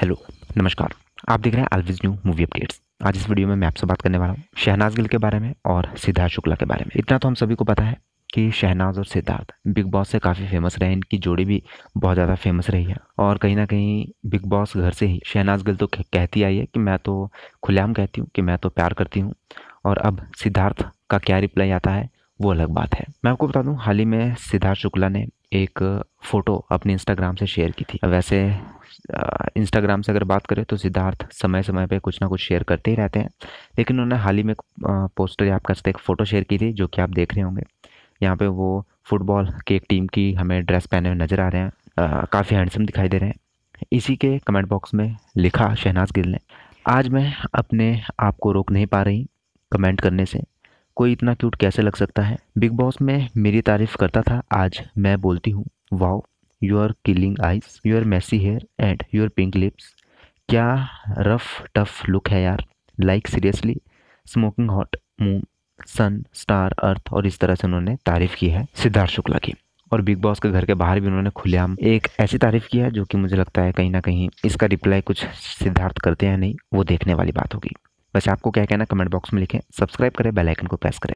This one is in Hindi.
हेलो नमस्कार आप देख रहे हैं अलविज न्यू मूवी अपडेट्स आज इस वीडियो में मैं आपसे बात करने वाला हूँ शहनाज गिल के बारे में और सिद्धार्थ शुक्ला के बारे में इतना तो हम सभी को पता है कि शहनाज और सिद्धार्थ बिग बॉस से काफ़ी फेमस रहे इनकी जोड़ी भी बहुत ज़्यादा फेमस रही है और कहीं ना कहीं बिग बॉस घर से ही शहनाज गिल तो कहती आई है कि मैं तो खुलेआम कहती हूँ कि मैं तो प्यार करती हूँ और अब सिद्धार्थ का क्या रिप्लाई आता है वो अलग बात है मैं आपको बता दूं हाल ही में सिद्धार्थ शुक्ला ने एक फ़ोटो अपने इंस्टाग्राम से शेयर की थी वैसे इंस्टाग्राम से अगर बात करें तो सिद्धार्थ समय समय पे कुछ ना कुछ शेयर करते ही रहते हैं लेकिन उन्होंने हाल ही में पोस्टर या आपका एक फ़ोटो शेयर की थी जो कि आप देख रहे होंगे यहाँ पे वो फुटबॉल की एक टीम की हमें ड्रेस पहने हुए नज़र आ रहे हैं काफ़ी हैंडसम दिखाई दे रहे हैं इसी के कमेंट बॉक्स में लिखा शहनाज गिल ने आज मैं अपने आप को रोक नहीं पा रही कमेंट करने से कोई इतना क्यूट कैसे लग सकता है बिग बॉस में मेरी तारीफ करता था आज मैं बोलती हूँ wow you are killing eyes you are messy hair and your pink lips क्या रफ टफ लुक है यार like seriously smoking hot moon sun star earth और इस तरह से उन्होंने तारीफ की है सिद्धार्थ शुक्ला की और बिग बॉस के घर के बाहर भी उन्होंने खुलेआम एक ऐसी तारीफ की है जो कि मुझे लगता है कहीं ना कहीं इसका रिप्लाई कुछ सिद्धार्थ करते हैं नहीं वो देखने वाली बात होगी बस आपको क्या कहना कमेंट बॉक्स में लिखें सब्सक्राइब करें बेलाइकन को प्रेस करें